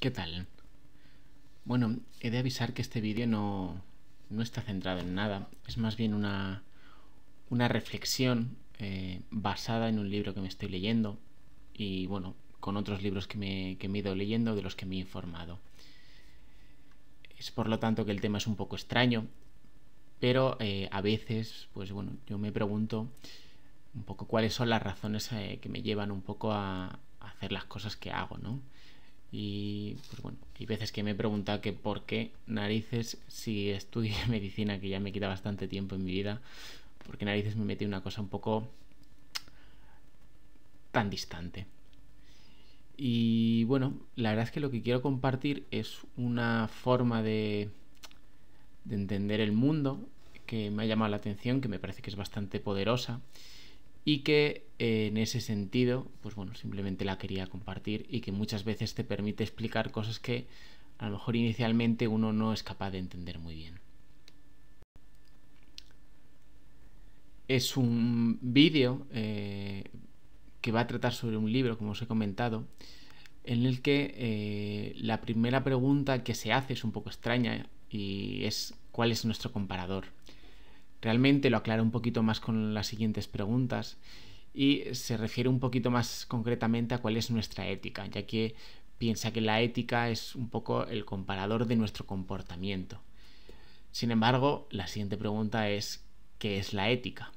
¿Qué tal? Bueno, he de avisar que este vídeo no, está centrado en nada, es más bien una, una reflexión eh, basada en un libro que me estoy leyendo y bueno, con otros libros que me, me he ido leyendo de los que me he informado. Es por lo tanto que el tema es un poco extraño, pero eh, a veces, pues bueno, yo me pregunto un poco cuáles son las razones eh, que me llevan un poco a hacer las cosas que hago, ¿no? Y pues bueno, hay veces que me he preguntado que por qué narices, si estudié medicina, que ya me quita bastante tiempo en mi vida, porque narices me metí una cosa un poco tan distante. Y bueno, la verdad es que lo que quiero compartir es una forma de, de entender el mundo que me ha llamado la atención, que me parece que es bastante poderosa y que eh, en ese sentido, pues bueno, simplemente la quería compartir y que muchas veces te permite explicar cosas que a lo mejor inicialmente uno no es capaz de entender muy bien. Es un vídeo eh, que va a tratar sobre un libro, como os he comentado, en el que eh, la primera pregunta que se hace es un poco extraña y es cuál es nuestro comparador. Realmente lo aclara un poquito más con las siguientes preguntas y se refiere un poquito más concretamente a cuál es nuestra ética, ya que piensa que la ética es un poco el comparador de nuestro comportamiento. Sin embargo, la siguiente pregunta es ¿qué es la ética?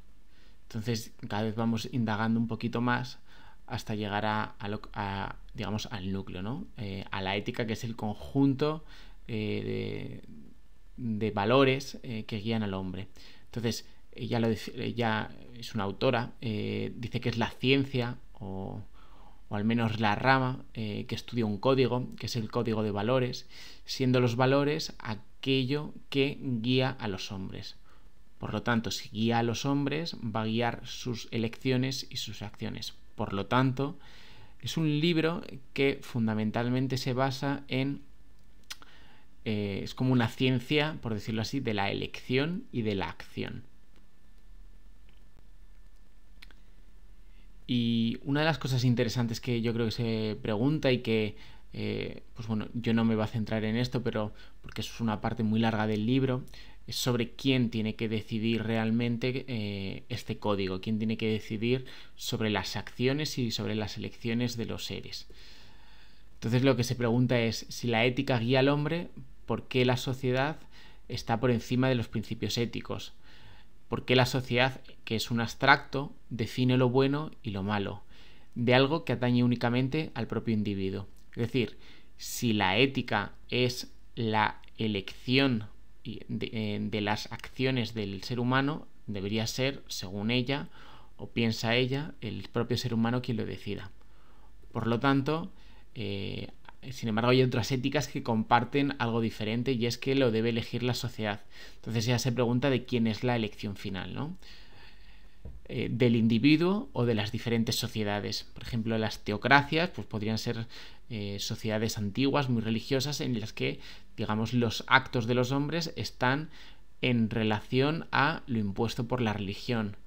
Entonces, cada vez vamos indagando un poquito más hasta llegar a, digamos, al núcleo, ¿no? Eh, a la ética, que es el conjunto eh, de, valores eh, que guían al hombre. Entonces, ella, es una autora, eh, dice que es la ciencia o, al menos la rama eh, que estudia un código, que es el código de valores, siendo los valores aquello que guía a los hombres. Por lo tanto, si guía a los hombres, va a guiar sus elecciones y sus acciones. Por lo tanto, es un libro que fundamentalmente se basa en eh, es como una ciencia, por decirlo así, de la elección y de la acción. Y una de las cosas interesantes que yo creo que se pregunta y que, eh, pues bueno, yo no me voy a centrar en esto, pero porque eso es una parte muy larga del libro, es sobre quién tiene que decidir realmente eh, este código, quién tiene que decidir sobre las acciones y sobre las elecciones de los seres. Entonces lo que se pregunta es, si la ética guía al hombre, ¿por qué la sociedad está por encima de los principios éticos? ¿Por qué la sociedad, que es un abstracto, define lo bueno y lo malo? De algo que atañe únicamente al propio individuo. Es decir, si la ética es la elección eh, de, las acciones del ser humano, debería ser, según ella o piensa ella, el propio ser humano quien lo decida. Por lo tanto, eh, sin embargo, hay otras éticas que comparten algo diferente y es que lo debe elegir la sociedad. Entonces ya se pregunta de quién es la elección final, ¿no? Eh, del individuo o de las diferentes sociedades. Por ejemplo, las teocracias pues podrían ser eh, sociedades antiguas, muy religiosas, en las que, digamos, los actos de los hombres están en relación a lo impuesto por la religión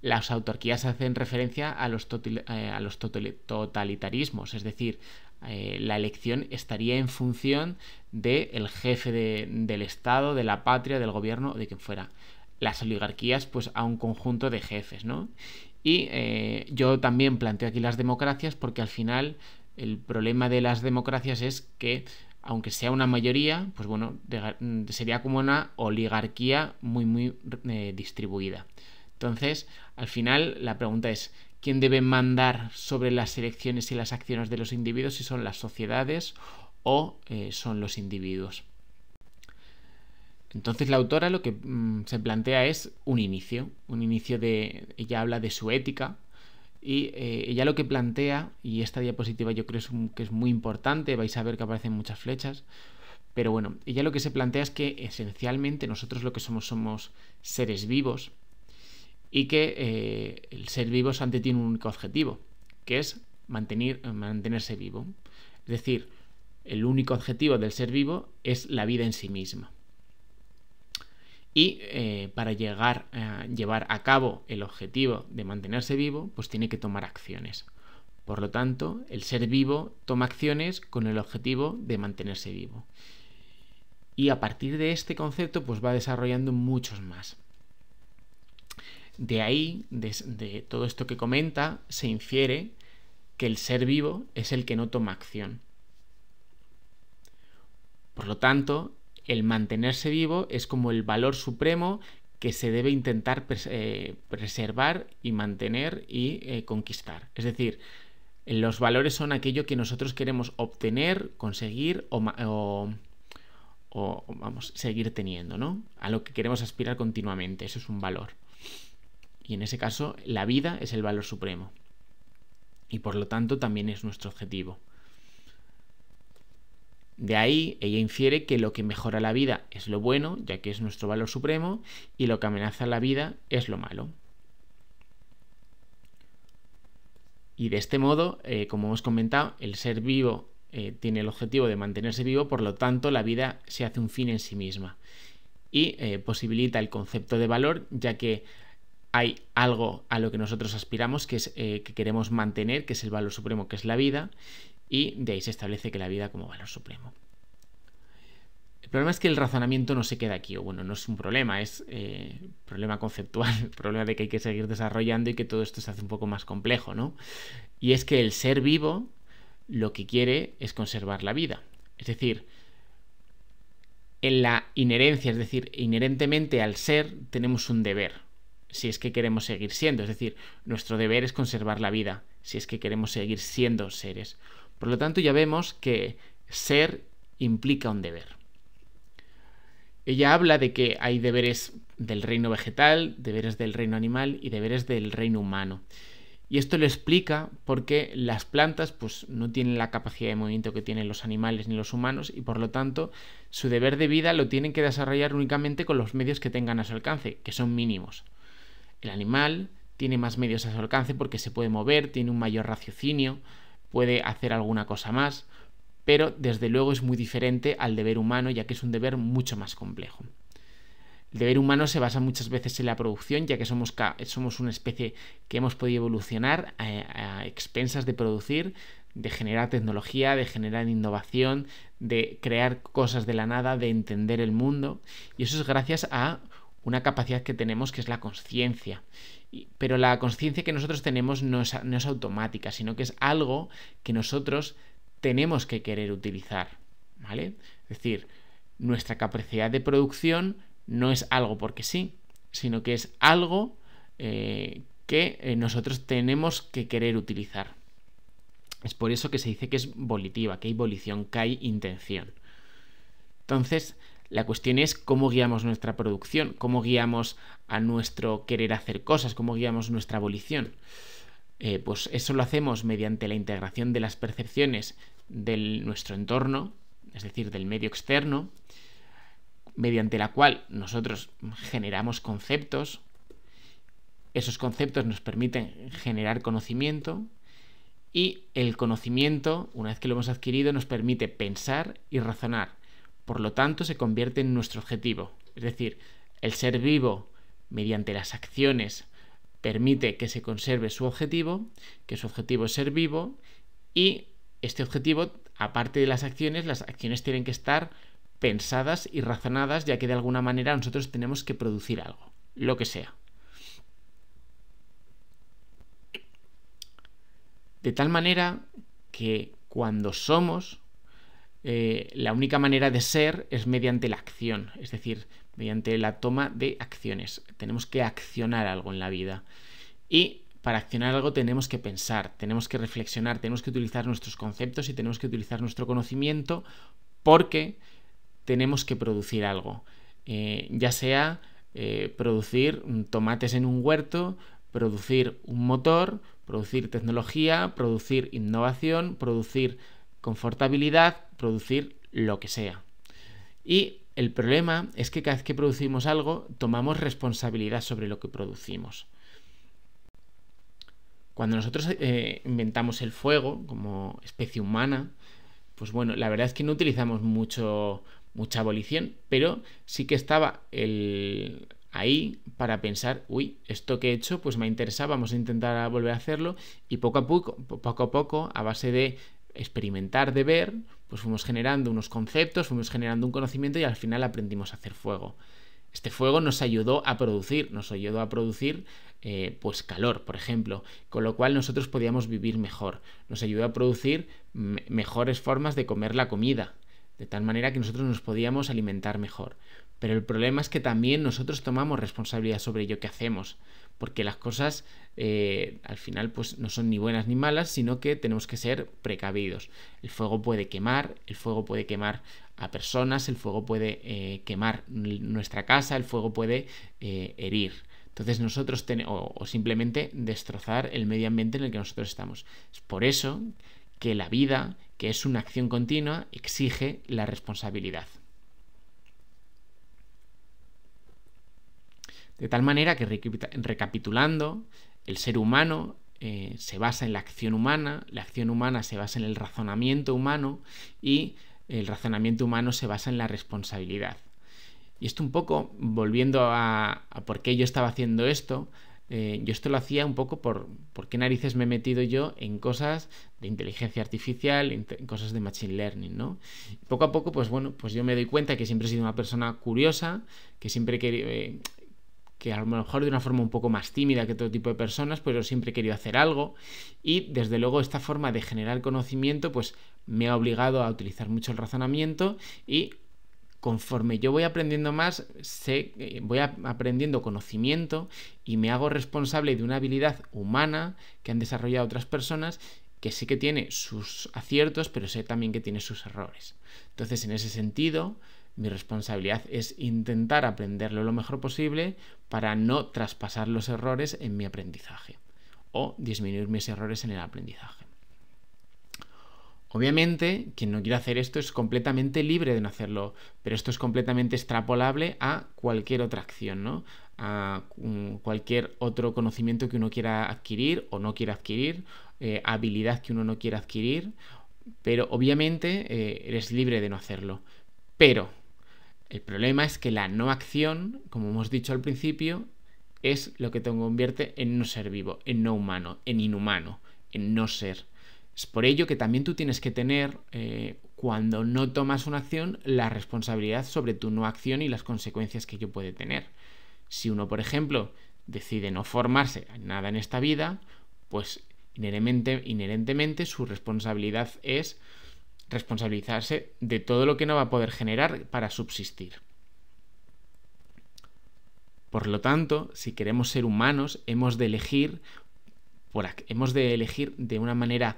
las autarquías hacen referencia a los, totalitarismos, es decir, eh, la elección estaría en función del jefe del Estado, de la patria, del gobierno, de quien fuera. Las oligarquías, pues a un conjunto de jefes, ¿no? Y eh, yo también planteo aquí las democracias porque al final el problema de las democracias es que aunque sea una mayoría, pues bueno, mm, sería como una oligarquía muy, muy eh, distribuida. Entonces, al final la pregunta es, ¿Quién debe mandar sobre las elecciones y las acciones de los individuos, si son las sociedades o eh, son los individuos. Entonces la autora lo que mm, se plantea es un inicio, un inicio de... ella habla de su ética y eh, ella lo que plantea, y esta diapositiva yo creo que es muy importante, vais a ver que aparecen muchas flechas, pero bueno, ella lo que se plantea es que esencialmente nosotros lo que somos somos seres vivos, y que eh, el ser vivo santo tiene un único objetivo, que es mantener, mantenerse vivo. Es decir, el único objetivo del ser vivo es la vida en sí misma. Y eh, para llegar eh, llevar a cabo el objetivo de mantenerse vivo, pues tiene que tomar acciones. Por lo tanto, el ser vivo toma acciones con el objetivo de mantenerse vivo. Y a partir de este concepto, pues va desarrollando muchos más. De ahí, de, todo esto que comenta, se infiere que el ser vivo es el que no toma acción. Por lo tanto, el mantenerse vivo es como el valor supremo que se debe intentar eh, preservar y mantener y eh, conquistar. Es decir, los valores son aquello que nosotros queremos obtener, conseguir o, o, vamos, seguir teniendo, ¿no? A lo que queremos aspirar continuamente. Eso es un valor. Y en ese caso, la vida es el valor supremo. Y por lo tanto también es nuestro objetivo. De ahí ella infiere que lo que mejora la vida es lo bueno, ya que es nuestro valor supremo, y lo que amenaza la vida es lo malo. Y de este modo, eh, como hemos comentado, el ser vivo eh, tiene el objetivo de mantenerse vivo, por lo tanto la vida se hace un fin en sí misma. Y eh, posibilita el concepto de valor, ya que hay algo a lo que nosotros aspiramos, que es eh, queremos mantener, que es el valor supremo, que es la vida, y de ahí se establece que la vida como valor supremo. El problema es que el razonamiento no se queda aquí, o bueno, no es un problema, es un eh, problema conceptual, el problema de que hay que seguir desarrollando y que todo esto se hace un poco más complejo, ¿no? Y es que el ser vivo lo que quiere es conservar la vida. Es decir, en la inherencia, es decir, inherentemente al ser tenemos un deber si es que queremos seguir siendo. Es decir, nuestro deber es conservar la vida, si es que queremos seguir siendo seres. Por lo tanto, ya vemos que ser implica un deber. Ella habla de que hay deberes del reino vegetal, deberes del reino animal y deberes del reino humano. Y esto lo explica porque las plantas pues, no tienen la capacidad de movimiento que tienen los animales ni los humanos y por lo tanto su deber de vida lo tienen que desarrollar únicamente con los medios que tengan a su alcance, que son mínimos. El animal tiene más medios a su alcance porque se puede mover, tiene un mayor raciocinio, puede hacer alguna cosa más, pero desde luego es muy diferente al deber humano ya que es un deber mucho más complejo. El deber humano se basa muchas veces en la producción, ya que somos, somos una especie que hemos podido evolucionar a, a, expensas de producir, de generar tecnología, de generar innovación, de crear cosas de la nada, de entender el mundo. Y eso es gracias a una capacidad que tenemos que es la conciencia. Pero la conciencia que nosotros tenemos no es, automática, sino que es algo que nosotros tenemos que querer utilizar. ¿Vale? Es decir, nuestra capacidad de producción no es algo porque sí, sino que es algo eh, que eh, nosotros tenemos que querer utilizar. Es por eso que se dice que es volitiva, que hay volición, que hay intención. Entonces, la cuestión es cómo guiamos nuestra producción, cómo guiamos a nuestro querer hacer cosas, cómo guiamos nuestra abolición. Eh, pues eso lo hacemos mediante la integración de las percepciones de nuestro entorno, es decir, del medio externo, mediante la cual nosotros generamos conceptos. Esos conceptos nos permiten generar conocimiento y el conocimiento, una vez que lo hemos adquirido, nos permite pensar y razonar por lo tanto se convierte en nuestro objetivo. Es decir, el ser vivo, mediante las acciones, permite que se conserve su objetivo, que su objetivo es ser vivo, y este objetivo, aparte de las acciones, las acciones tienen que estar pensadas y razonadas, ya que de alguna manera nosotros tenemos que producir algo, lo que sea. De tal manera que cuando somos, eh, la única manera de ser es mediante la acción, es decir, mediante la toma de acciones. Tenemos que accionar algo en la vida. Y para accionar algo tenemos que pensar, tenemos que reflexionar, tenemos que utilizar nuestros conceptos y tenemos que utilizar nuestro conocimiento porque tenemos que producir algo. Eh, ya sea eh, producir tomates en un huerto, producir un motor, producir tecnología, producir innovación, producir confortabilidad, producir lo que sea. Y el problema es que cada vez que producimos algo, tomamos responsabilidad sobre lo que producimos. Cuando nosotros eh, inventamos el fuego como especie humana, pues bueno, la verdad es que no utilizamos mucho, mucha abolición, pero sí que estaba el, ahí para pensar, uy, esto que he hecho, pues me interesa, vamos a intentar volver a hacerlo, y poco a poco, poco a poco, a base de experimentar de ver, pues fuimos generando unos conceptos, fuimos generando un conocimiento y al final aprendimos a hacer fuego. Este fuego nos ayudó a producir, nos ayudó a producir eh, pues calor, por ejemplo, con lo cual nosotros podíamos vivir mejor, nos ayudó a producir mejores formas de comer la comida, de tal manera que nosotros nos podíamos alimentar mejor. Pero el problema es que también nosotros tomamos responsabilidad sobre ello que hacemos porque las cosas eh, al final pues no son ni buenas ni malas, sino que tenemos que ser precavidos. El fuego puede quemar, el fuego puede quemar a personas, el fuego puede eh, quemar nuestra casa, el fuego puede eh, herir. Entonces nosotros o, o simplemente destrozar el medio ambiente en el que nosotros estamos. Es por eso que la vida, que es una acción continua, exige la responsabilidad. De tal manera que, recapitulando, el ser humano eh, se basa en la acción humana, la acción humana se basa en el razonamiento humano y el razonamiento humano se basa en la responsabilidad. Y esto un poco, volviendo a, por qué yo estaba haciendo esto, eh, yo esto lo hacía un poco por, por qué narices me he metido yo en cosas de inteligencia artificial, en, cosas de machine learning, ¿no? poco a poco, pues bueno, pues yo me doy cuenta que siempre he sido una persona curiosa, que siempre he, querido... Eh, que a lo mejor de una forma un poco más tímida que todo tipo de personas, pero pues siempre he querido hacer algo y desde luego esta forma de generar conocimiento pues me ha obligado a utilizar mucho el razonamiento y conforme yo voy aprendiendo más, sé, eh, voy aprendiendo conocimiento y me hago responsable de una habilidad humana que han desarrollado otras personas que sí que tiene sus aciertos, pero sé también que tiene sus errores. Entonces, en ese sentido, mi responsabilidad es intentar aprenderlo lo mejor posible para no traspasar los errores en mi aprendizaje o disminuir mis errores en el aprendizaje. Obviamente, quien no quiera hacer esto es completamente libre de no hacerlo, pero esto es completamente extrapolable a cualquier otra acción, ¿no? A mm, cualquier otro conocimiento que uno quiera adquirir o no quiera adquirir, eh, habilidad que uno no quiera adquirir, pero obviamente eh, eres libre de no hacerlo. Pero el problema es que la no acción, como hemos dicho al principio, es lo que te convierte en no ser vivo, en no humano, en inhumano, en no ser. Es por ello que también tú tienes que tener, eh, cuando no tomas una acción, la responsabilidad sobre tu no acción y las consecuencias que ello puede tener. Si uno, por ejemplo, decide no formarse en nada en esta vida, pues inherentemente su responsabilidad es responsabilizarse de todo lo que no va a poder generar para subsistir. Por lo tanto, si queremos ser humanos, hemos de elegir, por hemos de, elegir de una manera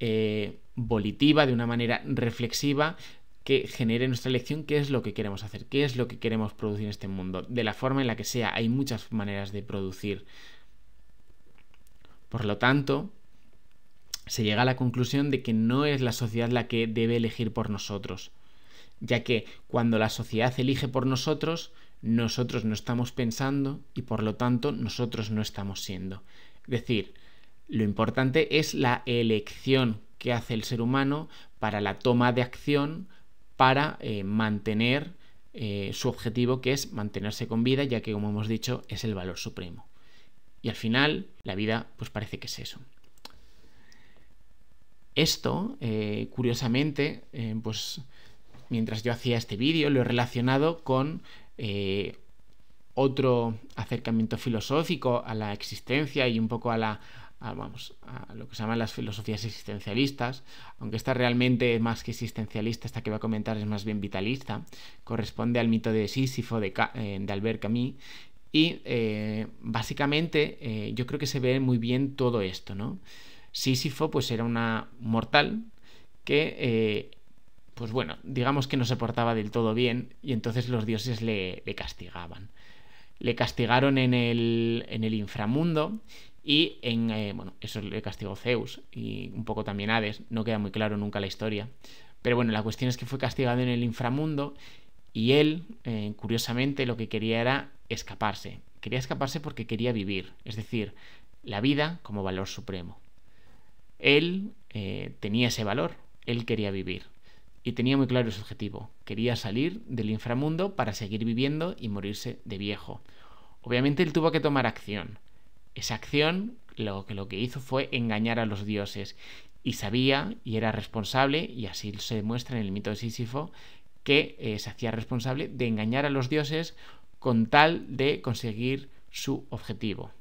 eh, volitiva, de una manera reflexiva, que genere nuestra elección qué es lo que queremos hacer, qué es lo que queremos producir en este mundo, de la forma en la que sea. Hay muchas maneras de producir. Por lo tanto, se llega a la conclusión de que no es la sociedad la que debe elegir por nosotros, ya que cuando la sociedad elige por nosotros, nosotros no estamos pensando y por lo tanto nosotros no estamos siendo. Es decir, lo importante es la elección que hace el ser humano para la toma de acción para eh, mantener eh, su objetivo que es mantenerse con vida, ya que como hemos dicho es el valor supremo. Y al final la vida pues parece que es eso. Esto, eh, curiosamente, eh, pues mientras yo hacía este vídeo, lo he relacionado con eh, otro acercamiento filosófico a la existencia y un poco a la. vamos, a lo que se llaman las filosofías existencialistas, aunque esta realmente más que existencialista, esta que voy a comentar es más bien vitalista, corresponde al mito de Sísifo de, de Albert Camus, y básicamente yo creo que se ve muy bien todo esto, ¿no? Sísifo pues era una mortal que, eh, pues bueno, digamos que no se portaba del todo bien y entonces los dioses le, castigaban. Le castigaron en el, en el inframundo y en, eh, bueno, eso le castigó Zeus y un poco también Hades, no queda muy claro nunca la historia. Pero bueno, la cuestión es que fue castigado en el inframundo y él, eh, curiosamente, lo que quería era escaparse. Quería escaparse porque quería vivir, es decir, la vida como valor supremo. Él eh, tenía ese valor, él quería vivir y tenía muy claro su objetivo. Quería salir del inframundo para seguir viviendo y morirse de viejo. Obviamente él tuvo que tomar acción. Esa acción lo que, lo que hizo fue engañar a los dioses y sabía y era responsable, y así se demuestra en el mito de Sísifo, que eh, se hacía responsable de engañar a los dioses con tal de conseguir su objetivo,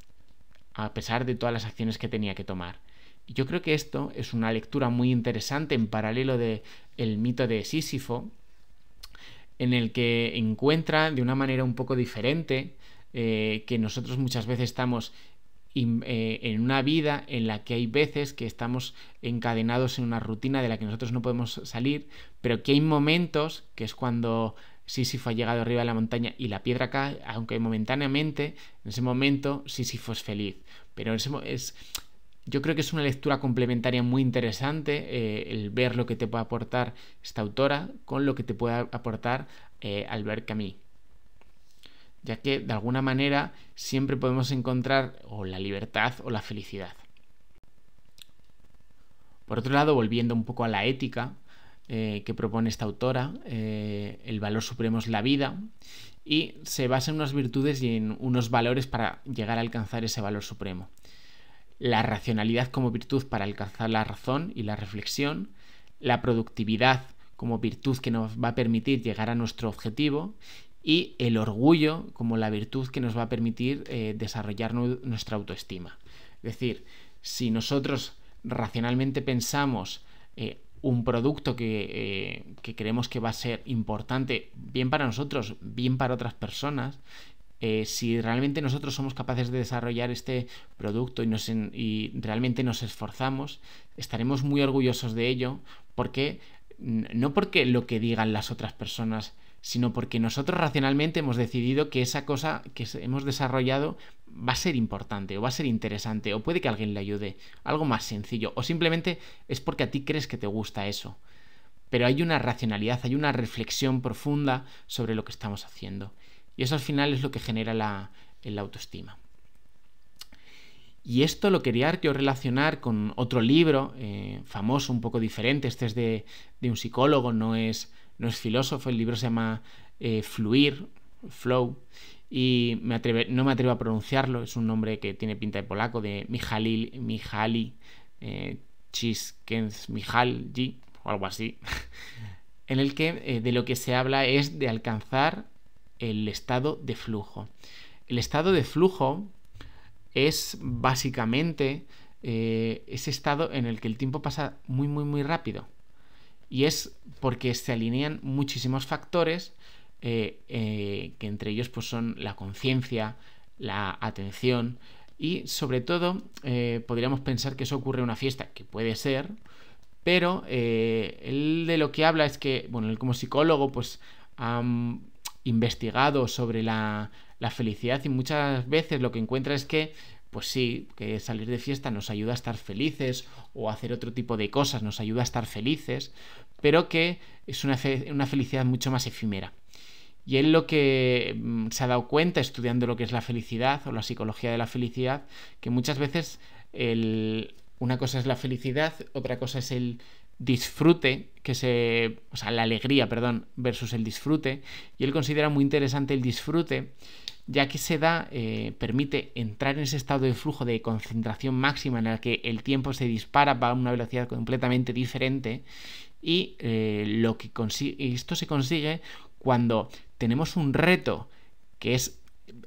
a pesar de todas las acciones que tenía que tomar. Yo creo que esto es una lectura muy interesante en paralelo de el mito de Sísifo, en el que encuentra de una manera un poco diferente eh, que nosotros muchas veces estamos eh, en una vida en la que hay veces que estamos encadenados en una rutina de la que nosotros no podemos salir, pero que hay momentos que es cuando Sísifo ha llegado arriba de la montaña y la piedra cae, aunque momentáneamente, en ese momento Sísifo es feliz. Pero es, yo creo que es una lectura complementaria muy interesante eh, el ver lo que te puede aportar esta autora con lo que te puede aportar eh, Albert Camus. Ya que de alguna manera siempre podemos encontrar o la libertad o la felicidad. Por otro lado, volviendo un poco a la ética eh, que propone esta autora, eh, el valor supremo es la vida y se basa en unas virtudes y en unos valores para llegar a alcanzar ese valor supremo la racionalidad como virtud para alcanzar la razón y la reflexión, la productividad como virtud que nos va a permitir llegar a nuestro objetivo y el orgullo como la virtud que nos va a permitir eh, desarrollar nuestra autoestima. Es decir, si nosotros racionalmente pensamos eh, un producto que, eh, que, creemos que va a ser importante, bien para nosotros, bien para otras personas, eh, si realmente nosotros somos capaces de desarrollar este producto y, nos y realmente nos esforzamos, estaremos muy orgullosos de ello, porque no porque lo que digan las otras personas, sino porque nosotros racionalmente hemos decidido que esa cosa que hemos desarrollado va a ser importante o va a ser interesante o puede que alguien le ayude, algo más sencillo, o simplemente es porque a ti crees que te gusta eso. Pero hay una racionalidad, hay una reflexión profunda sobre lo que estamos haciendo. Y eso al final es lo que genera la, autoestima. Y esto lo quería yo relacionar con otro libro eh, famoso, un poco diferente. Este es de, un psicólogo, no es, no es, filósofo. El libro se llama eh, Fluir, Flow. Y me no me atrevo a pronunciarlo. Es un nombre que tiene pinta de polaco, de Mijalil, Mijali, eh, Chiskens, o algo así. en el que eh, de lo que se habla es de alcanzar el estado de flujo. El estado de flujo es básicamente eh, ese estado en el que el tiempo pasa muy, muy, muy rápido. Y es porque se alinean muchísimos factores, eh, eh, que entre ellos pues, son la conciencia, la atención y sobre todo podríamos pensar que eso ocurre en una fiesta, que puede ser, pero él de lo que habla es que, bueno, él como psicólogo pues investigado sobre la, felicidad y muchas veces lo que encuentra es que pues sí, que salir de fiesta nos ayuda a estar felices o hacer otro tipo de cosas nos ayuda a estar felices, pero que es una, felicidad mucho más efímera. Y él lo que mm, se ha dado cuenta estudiando lo que es la felicidad o la psicología de la felicidad, que muchas veces una cosa es la felicidad, otra cosa es el disfrute, que se, o sea, la alegría, perdón, versus el disfrute, y él considera muy interesante el disfrute, ya que se da, eh, permite entrar en ese estado de flujo de concentración máxima en el que el tiempo se dispara, va a una velocidad completamente diferente, y eh, lo que esto se consigue cuando tenemos un reto que es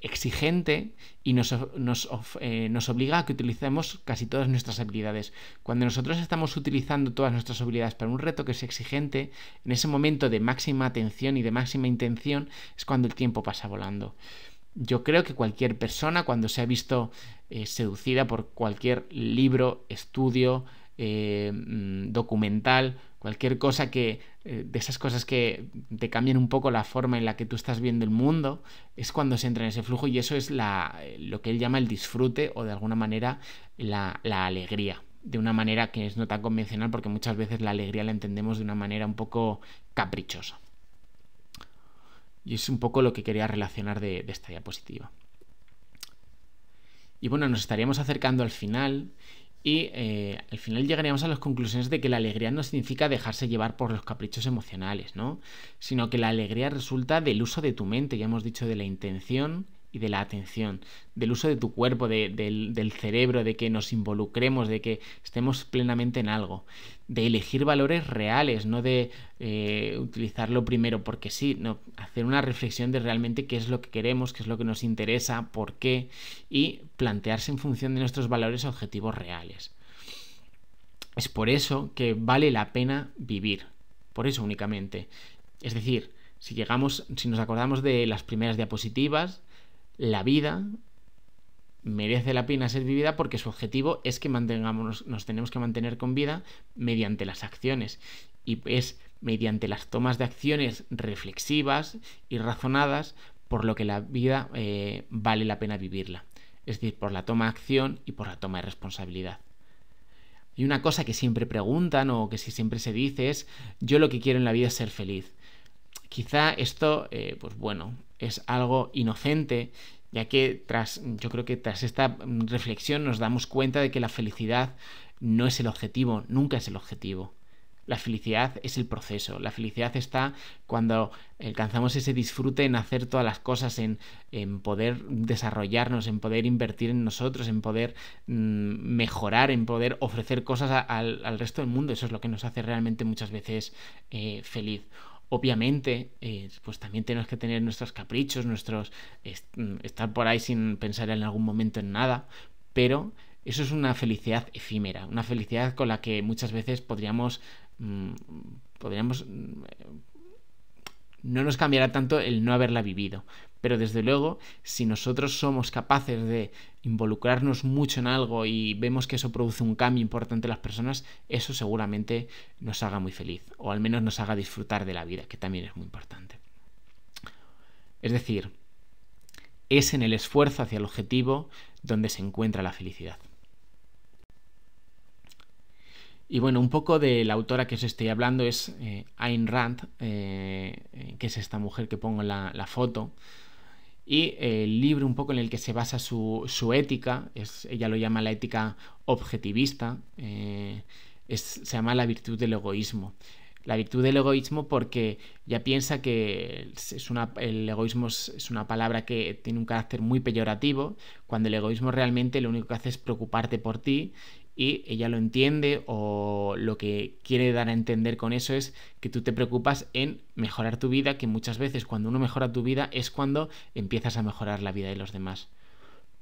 exigente y eh, nos, obliga a que utilicemos casi todas nuestras habilidades. Cuando nosotros estamos utilizando todas nuestras habilidades para un reto que es exigente, en ese momento de máxima atención y de máxima intención es cuando el tiempo pasa volando. Yo creo que cualquier persona cuando se ha visto eh, seducida por cualquier libro, estudio, eh, mm, documental, cualquier cosa que, eh, de esas cosas que te cambian un poco la forma en la que tú estás viendo el mundo, es cuando se entra en ese flujo y eso es la, lo que él llama el disfrute o de alguna manera la, alegría de una manera que es no tan convencional porque muchas veces la alegría la entendemos de una manera un poco caprichosa. Y es un poco lo que quería relacionar de, de esta diapositiva. Y bueno, nos estaríamos acercando al final y eh, al final llegaríamos a las conclusiones de que la alegría no significa dejarse llevar por los caprichos emocionales, ¿no? Sino que la alegría resulta del uso de tu mente, ya hemos dicho de la intención y de la atención, del uso de tu cuerpo, del, cerebro, de que nos involucremos, de que estemos plenamente en algo, de elegir valores reales, no de eh, utilizarlo primero porque sí, no, hacer una reflexión de realmente qué es lo que queremos, qué es lo que nos interesa, por qué, y plantearse en función de nuestros valores objetivos reales. Es por eso que vale la pena vivir, por eso únicamente. Es decir, si llegamos, si nos acordamos de las primeras diapositivas, la vida merece la pena ser vivida porque su objetivo es que mantengamos, nos tenemos que mantener con vida mediante las acciones. Y es mediante las tomas de acciones reflexivas y razonadas por lo que la vida eh, vale la pena vivirla. Es decir, por la toma de acción y por la toma de responsabilidad. Y una cosa que siempre preguntan o que siempre se dice es, yo lo que quiero en la vida es ser feliz. Quizá esto, eh, pues bueno, es algo inocente, ya que tras, yo creo que tras esta reflexión nos damos cuenta de que la felicidad no es el objetivo, nunca es el objetivo. La felicidad es el proceso. La felicidad está cuando alcanzamos ese disfrute en hacer todas las cosas, en, en poder desarrollarnos, en poder invertir en nosotros, en poder mm, mejorar, en poder ofrecer cosas al, resto del mundo. Eso es lo que nos hace realmente muchas veces eh, feliz obviamente, eh, pues también tenemos que tener nuestros caprichos, nuestros mm, estar por ahí sin pensar en algún momento en nada, pero eso es una felicidad efímera, una felicidad con la que muchas veces podríamos mm, podríamos mm, eh, no nos cambiará tanto el no haberla vivido, pero desde luego, si nosotros somos capaces de involucrarnos mucho en algo y vemos que eso produce un cambio importante en las personas, eso seguramente nos haga muy feliz, o al menos nos haga disfrutar de la vida, que también es muy importante. Es decir, es en el esfuerzo hacia el objetivo donde se encuentra la felicidad. Y bueno, un poco de la autora que os estoy hablando es eh, Ayn Rand, eh, que es esta mujer que pongo en la foto, y el libro un poco en el que se basa su, ética, ella lo llama la ética objetivista, eh, se llama la virtud del egoísmo. La virtud del egoísmo porque ya piensa que es el egoísmo es una palabra que tiene un carácter muy peyorativo, cuando el egoísmo realmente lo único que hace es preocuparte por ti y ella lo entiende o lo que quiere dar a entender con eso es que tú te preocupas en mejorar tu vida, que muchas veces cuando uno mejora tu vida es cuando empiezas a mejorar la vida de los demás.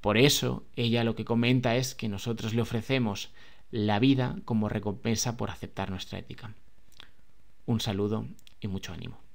Por eso ella lo que comenta es que nosotros le ofrecemos la vida como recompensa por aceptar nuestra ética. Un saludo y mucho ánimo.